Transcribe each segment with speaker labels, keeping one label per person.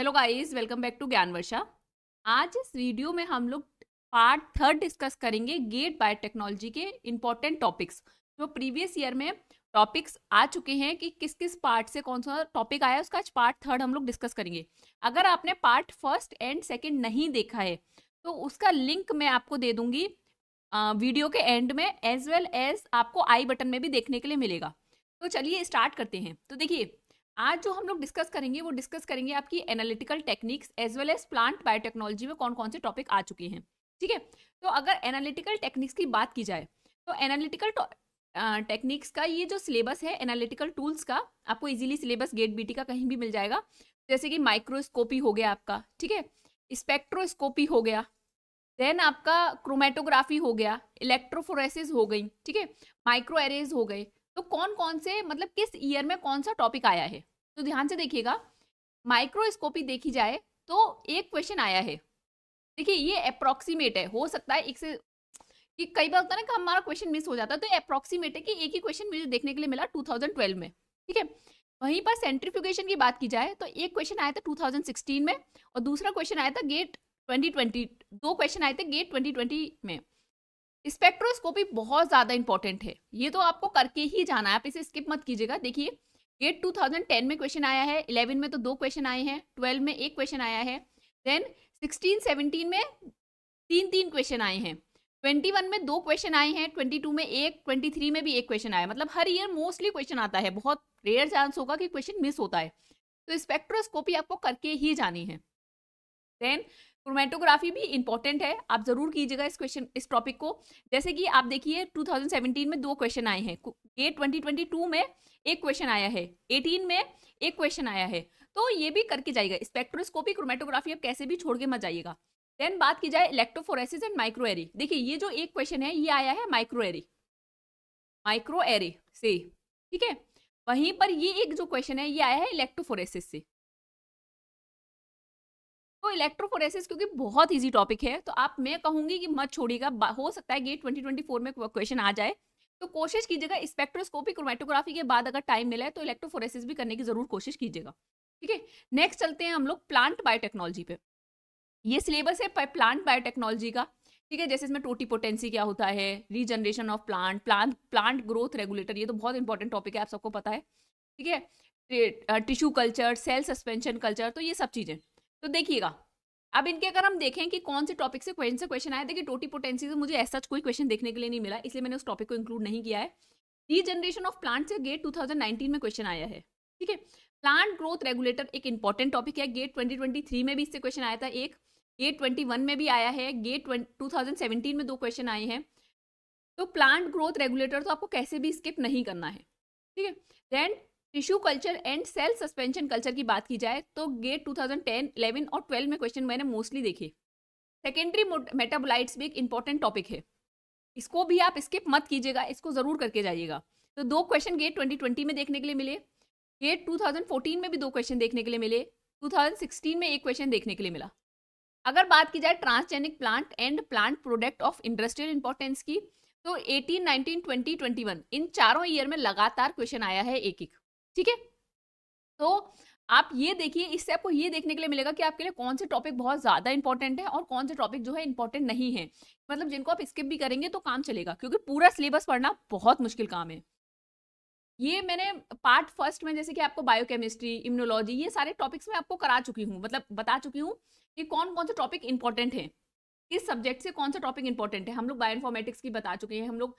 Speaker 1: hello guys welcome back to Gyan Varsha आज इस video में हम लोग पार्ट थर्ड डिस्कस करेंगे गेट बायोटेक्नोलॉजी के इम्पॉर्टेंट टॉपिक्स जो प्रीवियस ईयर में टॉपिक्स आ चुके हैं कि किस किस पार्ट से कौन सा टॉपिक आया उसका आज पार्ट थर्ड हम लोग डिस्कस करेंगे अगर आपने पार्ट फर्स्ट एंड सेकेंड नहीं देखा है तो उसका लिंक मैं आपको दे दूंगी वीडियो के एंड में एज वेल एज आपको आई बटन में भी देखने के लिए मिलेगा तो चलिए स्टार्ट करते हैं तो देखिए आज जो हम लोग डिस्कस करेंगे वो डिस्कस करेंगे आपकी analytical techniques as well as plant biotechnology में कौन कौन से टॉपिक आ चुके हैं ठीक है तो अगर एनालिटिकल टेक्निक्स की बात की जाए तो एनालिटिकल टेक्निक्स का ये जो सिलेबस है एनालिटिकल टूल्स का आपको इजीली सिलेबस गेट बीटी का कहीं भी मिल जाएगा जैसे कि माइक्रोस्कोपी हो गया आपका ठीक है स्पेक्ट्रोस्कोपी हो गया देन आपका क्रोमेटोग्राफी हो गया इलेक्ट्रोफोरेसिस हो गई ठीक है माइक्रो एरेज हो गए तो कौन कौन से मतलब किस ईयर में कौन सा टॉपिक आया है तो ध्यान से देखिएगा माइक्रोस्कोपी देखी जाए तो एक क्वेश्चन आया है देखिए ये अप्रोक्सीमेट है हो सकता है एक से कि कई बार होता है ना कि हमारा क्वेश्चन मिस हो जाता है तो अप्रोक्सीमेट है कि एक ही क्वेश्चन मुझे देखने के लिए मिला 2012 में ठीक है वहीं पर सेंट्रीफ्यूगेशन की बात की जाए तो एक क्वेश्चन आया था 2016 में और दूसरा क्वेश्चन आया था गेट 2020 दो क्वेश्चन आए थे गेट 2020 में स्पेक्ट्रोस्कोपी बहुत ज़्यादा इंपॉर्टेंट है ये तो आपको करके ही जाना है आप इसे स्किप मत कीजिएगा देखिए ये 2010 में क्वेश्चन आया है 11 में तो दो क्वेश्चन आए हैं 12 में एक क्वेश्चन आया है देन 16 17 में तीन तीन क्वेश्चन आए हैं 21 में दो क्वेश्चन आए हैं 22 में एक 23 में भी एक क्वेश्चन आया मतलब हर ईयर मोस्टली क्वेश्चन आता है बहुत रेयर चांस होगा कि क्वेश्चन मिस होता है तो स्पेक्ट्रोस्कोपी आपको करके ही जानी है देन क्रोमेटोग्राफी भी इंपॉर्टेंट है आप जरूर कीजिएगा इस क्वेश्चन इस टॉपिक को जैसे कि आप देखिए 2017 में दो क्वेश्चन आए हैं ये 2022 में एक क्वेश्चन आया है 18 में एक क्वेश्चन आया है तो ये भी करके जाइएगा स्पेक्ट्रोस्कोपी क्रोमेटोग्राफी आप कैसे भी छोड़ के मत जाइएगा देन बात की जाए इलेक्ट्रोफोरेसिस एंड माइक्रो एरी देखिए ये जो एक क्वेश्चन है ये आया है माइक्रो एरी माइक्रो एरी से ठीक है वहीं पर ये एक जो क्वेश्चन है ये आया है इलेक्ट्रोफोरेसिस से तो इलेक्ट्रोफोरेसिस क्योंकि बहुत इजी टॉपिक है तो आप मैं कहूंगी कि मत छोड़िएगा हो सकता है कि 2024 में क्वेश्चन आ जाए तो कोशिश कीजिएगा स्पेक्ट्रोस्कोपिक क्रोमेटोग्राफी के बाद अगर टाइम मिला है तो इलेक्ट्रोफोरेसिस भी करने की जरूर कोशिश कीजिएगा ठीक है नेक्स्ट चलते हैं हम लोग प्लांट बायोटेक्नोलॉजी पे ये सिलेबस है प्लांट बायोटेक्नोलॉजी का ठीक है जैसे इसमें टोटीपोटेंसी क्या होता है regeneration of plant plant plant growth regulator ये तो बहुत इंपॉर्टेंट टॉपिक है आप सबको पता है ठीक है tissue culture cell suspension culture तो ये सब चीज़ें तो देखिएगा अब इनके अगर हम देखें कि कौन से टॉपिक से क्वेश्चन से क्वेश्चन आया देखिए टोटी पोटेंसी से मुझे ऐसा कोई क्वेश्चन देखने के लिए नहीं मिला इसलिए मैंने उस टॉपिक को इंक्लूड नहीं किया है डी जनरेशन ऑफ प्लांट से गेट 2019 में क्वेश्चन आया है ठीक है प्लांट ग्रोथ रेगुलेटर एक इंपॉर्टेंट टॉपिक है गेट ट्वेंटी में भी इससे क्वेश्चन आया था एक गेट ट्वेंटी में भी आया है गेट 2017 में दो क्वेश्चन आए हैं तो प्लांट ग्रोथ रेगुलेटर तो आपको कैसे भी स्किप नहीं करना है ठीक है then tissue culture and cell suspension culture की बात की जाए तो गेट 2010, 11 और 12 में क्वेश्चन मैंने मोस्टली देखे सेकेंडरी मेटाबोलाइट्स भी एक इंपॉर्टेंट टॉपिक है इसको भी आप स्किप मत कीजिएगा इसको ज़रूर करके जाइएगा तो दो क्वेश्चन गेट 2020 में देखने के लिए मिले गेट 2014 में भी दो क्वेश्चन देखने के लिए मिले 2016 में एक क्वेश्चन देखने के लिए मिला अगर बात की जाए transgenic plant and plant product of industrial importance की तो 18, 19, 20, 21 इन चारों ईयर में लगातार क्वेश्चन आया है एक एक ठीक है तो आप ये देखिए इससे आपको ये देखने के लिए मिलेगा कि आपके लिए कौन से टॉपिक बहुत ज़्यादा इंपॉर्टेंट है और कौन से टॉपिक जो है इंपॉर्टेंट नहीं है मतलब जिनको आप स्किप भी करेंगे तो काम चलेगा क्योंकि पूरा सिलेबस पढ़ना बहुत मुश्किल काम है ये मैंने पार्ट फर्स्ट में जैसे कि आपको बायोकेमिस्ट्री इम्नोलॉजी ये सारे टॉपिक्स मैं आपको करा चुकी हूँ मतलब बता चुकी हूँ कि कौन कौन से टॉपिक इंपॉर्टेंट है इस सब्जेक्ट से कौन सा टॉपिक इंपॉर्टेंट है हम लोग बायो की बता चुके हैं हम लोग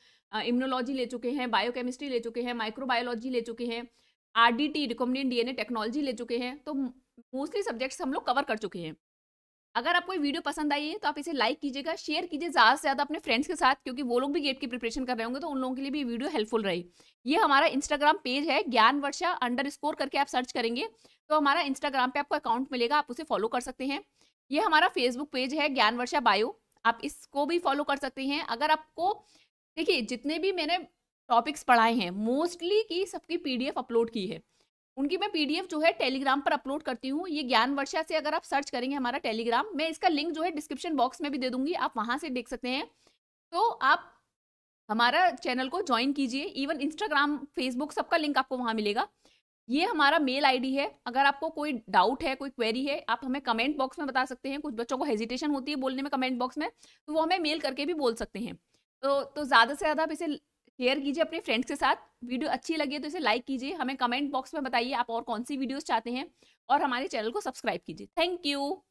Speaker 1: इम्नोलॉजी ले चुके हैं बायोकेमिस्ट्री ले चुके हैं माइक्रोबायोलॉजी ले चुके हैं आरडीटी रिकॉम्बिनेंट डीएनए टेक्नोलॉजी ले चुके हैं तो मोस्टली सब्जेक्ट्स हम लोग कवर कर चुके हैं अगर आपको वीडियो पसंद आई है तो आप इसे लाइक कीजिएगा शेयर कीजिए ज़्यादा से ज़्यादा अपने फ्रेंड्स के साथ क्योंकि वो लोग भी गेट की प्रिपरेशन कर रहे होंगे तो उन लोगों के लिए भी वीडियो हेल्पफुल रही ये हमारा इंस्टाग्राम पेज है ज्ञान वर्षा अंडर स्कोर करके आप सर्च करेंगे तो हमारा इंस्टाग्राम पे आपको अकाउंट मिलेगा आप उसे फॉलो कर सकते हैं ये हमारा फेसबुक पेज है ज्ञान वर्षा बायो आप इसको भी फॉलो कर सकते हैं अगर आपको देखिए जितने भी मैंने टॉपिक्स पढ़ाए हैं मोस्टली की सबकी पीडीएफ अपलोड की है उनकी मैं पीडीएफ जो है टेलीग्राम पर अपलोड करती हूँ ये ज्ञान वर्षा से अगर आप सर्च करेंगे हमारा टेलीग्राम मैं इसका लिंक जो है डिस्क्रिप्शन बॉक्स में भी दे दूंगी आप वहाँ से देख सकते हैं तो आप हमारा चैनल को ज्वाइन कीजिए इवन इंस्टाग्राम फेसबुक सबका लिंक आपको वहाँ मिलेगा ये हमारा मेल आईडी है अगर आपको कोई डाउट है कोई क्वेरी है आप हमें कमेंट बॉक्स में बता सकते हैं कुछ बच्चों को हेजिटेशन होती है बोलने में कमेंट बॉक्स में तो वो हमें मेल करके भी बोल सकते हैं तो तो ज़्यादा से ज़्यादा आप इसे शेयर कीजिए अपने फ्रेंड्स के साथ वीडियो अच्छी लगी तो इसे लाइक कीजिए हमें कमेंट बॉक्स में बताइए आप और कौन सी वीडियोस चाहते हैं और हमारे चैनल को सब्सक्राइब कीजिए थैंक यू